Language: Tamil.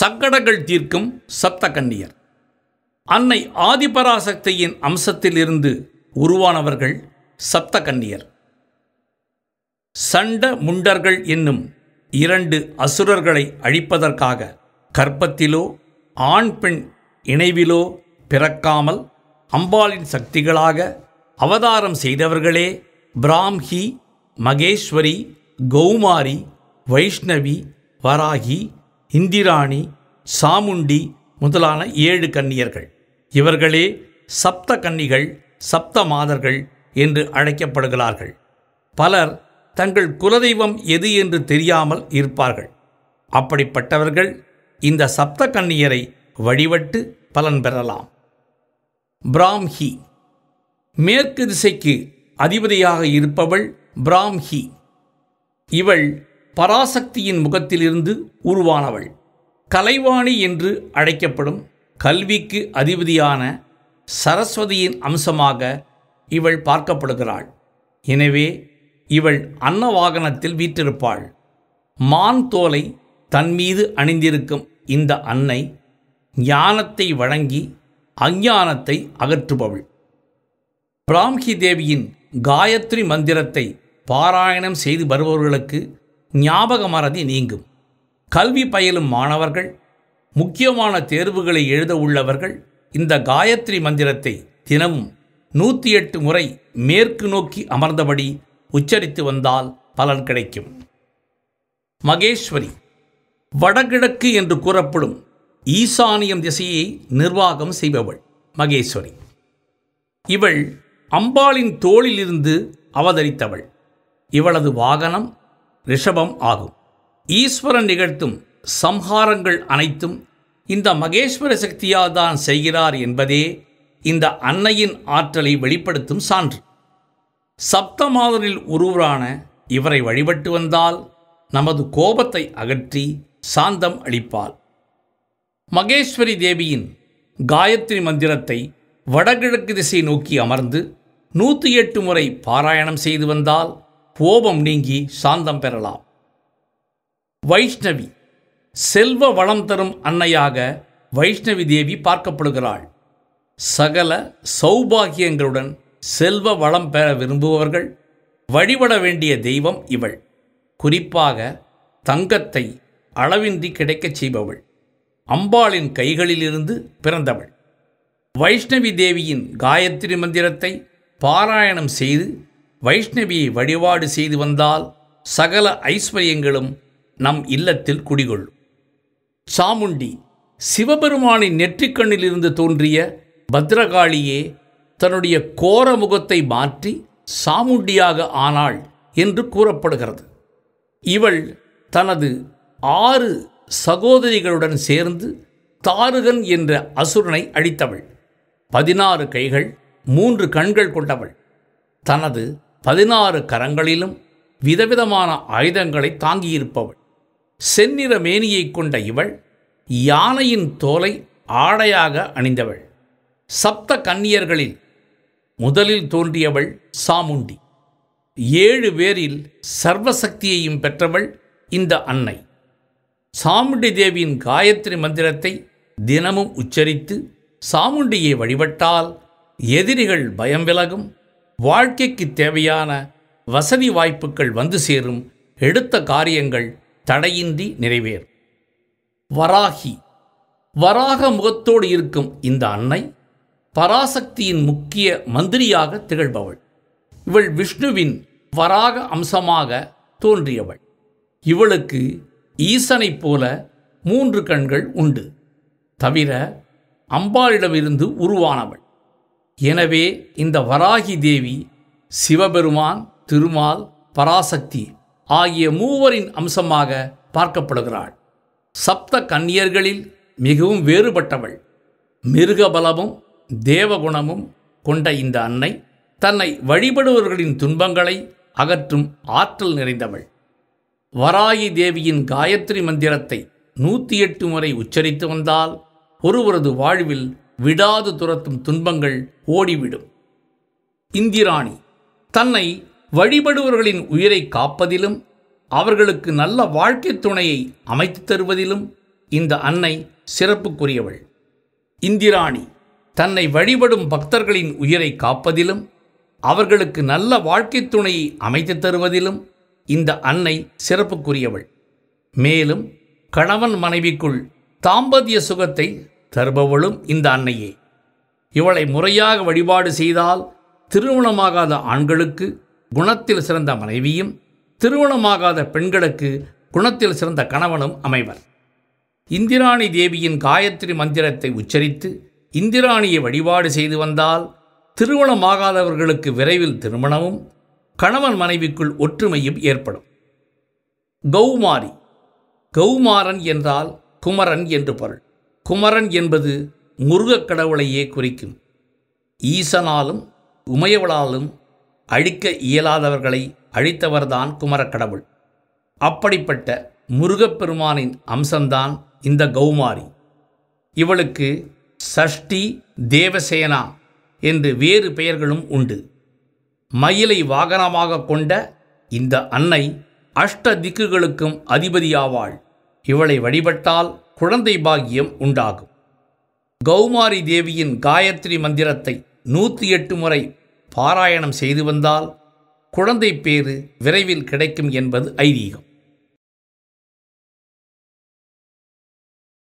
சங்கடங்கள் தீர்க்கும் சப்த கன்னியர் அன்னை ஆதிபராசக்தியின் அம்சத்திலிருந்து உருவானவர்கள் சப்த கன்னியர் சண்ட முண்டர்கள் என்னும் இரண்டு அசுரர்களை அழிப்பதற்காக கற்பத்திலோ ஆண் பெண் இணைவிலோ பிறக்காமல் அம்பாளின் சக்திகளாக அவதாரம் செய்தவர்களே பிராம்ஹி மகேஸ்வரி கௌமாரி வைஷ்ணவி வராகி இந்திராணி சாமுண்டி முதலான ஏழு கன்னியர்கள் இவர்களே சப்த கன்னிகள் சப்த மாதர்கள் என்று அழைக்கப்படுகிறார்கள் பலர் தங்கள் குலதெய்வம் எது என்று தெரியாமல் இருப்பார்கள் அப்படிப்பட்டவர்கள் இந்த சப்த கன்னியரை வழிபட்டு பலன் பெறலாம் பிராம்ஹி மேற்கு திசைக்கு அதிபதியாக இருப்பவள் பிராம்ஹி இவள் பராசக்தியின் முகத்திலிருந்து உருவானவள் கலைவாணி என்று அழைக்கப்படும் கல்விக்கு அதிபதியான சரஸ்வதியின் அம்சமாக இவள் பார்க்கப்படுகிறாள் எனவே இவள் அன்னவாகனத்தில் வீற்றிருப்பாள் மான் தோலை தன்மீது அணிந்திருக்கும் இந்த அன்னை ஞானத்தை வழங்கி அஞ்ஞானத்தை அகற்றுபவள் பிராம்கி தேவியின் காயத்ரி மந்திரத்தை பாராயணம் செய்து வருபவர்களுக்கு ஞாபக மறதி நீங்கும் கல்வி பயிலும் மாணவர்கள் முக்கியமான தேர்வுகளை எழுத உள்ளவர்கள் இந்த காயத்ரி மந்திரத்தை தினமும் நூற்றி எட்டு முறை மேற்கு நோக்கி அமர்ந்தபடி உச்சரித்து வந்தால் பலன் கிடைக்கும் மகேஸ்வரி வடகிழக்கு என்று கூறப்படும் ஈசானியம் திசையை நிர்வாகம் செய்பவள் மகேஸ்வரி இவள் அம்பாளின் தோளிலிருந்து அவதரித்தவள் இவளது வாகனம் ரிஷபம் ஆகும் ஈஸ்வரன் நிகழ்த்தும் சம்ஹாரங்கள் அனைத்தும் இந்த மகேஸ்வர சக்தியால் தான் செய்கிறார் என்பதே இந்த அன்னையின் ஆற்றலை வெளிப்படுத்தும் சான்று சப்தமாதனில் ஒருவரான இவரை வழிபட்டு வந்தால் நமது கோபத்தை அகற்றி சாந்தம் அளிப்பாள் மகேஸ்வரி தேவியின் காயத்ரி மந்திரத்தை வடகிழக்கு திசை நோக்கி அமர்ந்து நூற்றி எட்டு முறை பாராயணம் செய்து வந்தால் கோபம் நீங்கி சாந்தம் பெறலாம் வைஷ்ணவி செல்வ வளம் தரும் அன்னையாக வைஷ்ணவி தேவி பார்க்கப்படுகிறாள் சகல சௌபாகியங்களுடன் செல்வ வளம் பெற விரும்புபவர்கள் வழிபட வேண்டிய தெய்வம் இவள் குறிப்பாக தங்கத்தை அளவின்றி கிடைக்கச் செய்பவள் அம்பாளின் கைகளிலிருந்து பிறந்தவள் வைஷ்ணவி தேவியின் காயத்ரி மந்திரத்தை பாராயணம் செய்து வைஷ்ணவி வழிபாடு செய்து வந்தால் சகல ஐஸ்வர்யங்களும் நம் இல்லத்தில் குடிகொள்ளும் சாமுண்டி சிவபெருமானின் நெற்றிக்கண்ணிலிருந்து தோன்றிய பத்ரகாளியே தன்னுடைய கோர முகத்தை மாற்றி சாமுண்டியாக ஆனாள் என்று கூறப்படுகிறது இவள் தனது ஆறு சகோதரிகளுடன் சேர்ந்து தாருகன் என்ற அசுரனை அழித்தவள் பதினாறு கைகள் மூன்று கண்கள் கொண்டவள் தனது பதினாறு கரங்களிலும் விதவிதமான ஆயுதங்களை தாங்கியிருப்பவள் செந்நிற மேனியை கொண்ட இவள் யானையின் தோலை ஆடையாக அணிந்தவள் சப்த கன்னியர்களில் முதலில் தோன்றியவள் சாமுண்டி ஏழு பேரில் சர்வசக்தியையும் பெற்றவள் இந்த அன்னை சாமுண்டி தேவியின் காயத்ரி மந்திரத்தை தினமும் உச்சரித்து சாமுண்டியை வழிபட்டால் எதிரிகள் பயம் விலகும் வாழ்க்கைக்கு தேவையான வசதி வாய்ப்புகள் வந்து சேரும் எடுத்த காரியங்கள் தடையின்றி நிறைவேறும் வராகி வராக முகத்தோடு இருக்கும் இந்த அன்னை பராசக்தியின் முக்கிய மந்திரியாக திகழ்பவள் இவள் விஷ்ணுவின் வராக அம்சமாக தோன்றியவள் இவளுக்கு ஈசனைப் போல மூன்று கண்கள் உண்டு தவிர அம்பாளிடமிருந்து உருவானவள் எனவே இந்த வராகி தேவி சிவபெருமான் திருமால் பராசக்தி ஆகிய மூவரின் அம்சமாக பார்க்கப்படுகிறாள் சப்த கன்னியர்களில் மிகவும் வேறுபட்டவள் மிருகபலமும் தேவகுணமும் கொண்ட இந்த அன்னை தன்னை வழிபடுவர்களின் துன்பங்களை அகற்றும் ஆற்றல் நிறைந்தவள் வராகி தேவியின் காயத்ரி மந்திரத்தை நூற்றி எட்டு முறை உச்சரித்து வந்தால் ஒருவரது வாழ்வில் விடாது துரத்தும் துன்பங்கள் ஓடிவிடும் இந்திராணி தன்னை வழிபடுவர்களின் உயிரை காப்பதிலும் அவர்களுக்கு நல்ல வாழ்க்கை துணையை அமைத்து தருவதிலும் இந்த அன்னை சிறப்புக்குரியவள் இந்திராணி தன்னை வழிபடும் பக்தர்களின் உயிரை காப்பதிலும் அவர்களுக்கு நல்ல வாழ்க்கை துணையை அமைத்து தருவதிலும் இந்த அன்னை சிறப்புக்குரியவள் மேலும் கணவன் மனைவிக்குள் தாம்பத்திய சுகத்தை தருபவளும் இந்த அன்னையே இவளை முறையாக வழிபாடு செய்தால் திருமணமாகாத ஆண்களுக்கு குணத்தில் சிறந்த மனைவியும் திருமணமாகாத பெண்களுக்கு குணத்தில் சிறந்த கணவனும் அமைவர் இந்திராணி தேவியின் காயத்ரி மந்திரத்தை உச்சரித்து இந்திராணியை வழிபாடு செய்து வந்தால் திருமணமாகாதவர்களுக்கு விரைவில் திருமணமும் கணவன் மனைவிக்குள் ஒற்றுமையும் ஏற்படும் கௌமாரி கௌமாரன் என்றால் குமரன் என்று பொருள் குமரன் என்பது முருகக் கடவுளையே குறிக்கும் ஈசனாலும் உமையவளாலும் அழிக்க இயலாதவர்களை அழித்தவர்தான் குமரக்கடவுள் அப்படிப்பட்ட முருகப்பெருமானின் அம்சம்தான் இந்த கௌமாரி இவளுக்கு சஷ்டி தேவசேனா என்று வேறு பெயர்களும் உண்டு மயிலை வாகனமாக கொண்ட இந்த அன்னை அஷ்ட திக்குகளுக்கும் அதிபதியாவாள் இவளை வழிபட்டால் குழந்தை பாக்கியம் உண்டாகும் கௌமாரி தேவியின் காயத்ரி மந்திரத்தை நூற்றி எட்டு முறை பாராயணம் செய்து வந்தால் குழந்தை பேறு விரைவில் கிடைக்கும் என்பது ஐதீகம்